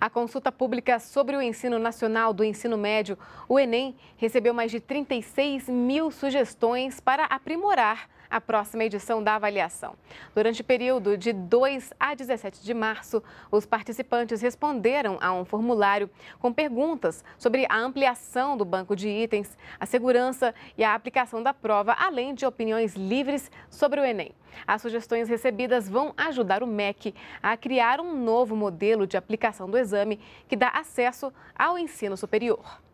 A consulta pública sobre o ensino nacional do ensino médio, o Enem, recebeu mais de 36 mil sugestões para aprimorar a próxima edição da avaliação. Durante o período de 2 a 17 de março, os participantes responderam a um formulário com perguntas sobre a ampliação do banco de itens, a segurança e a aplicação da prova, além de opiniões livres sobre o Enem. As sugestões recebidas vão ajudar o MEC a criar um novo modelo de aplicação do exame que dá acesso ao ensino superior.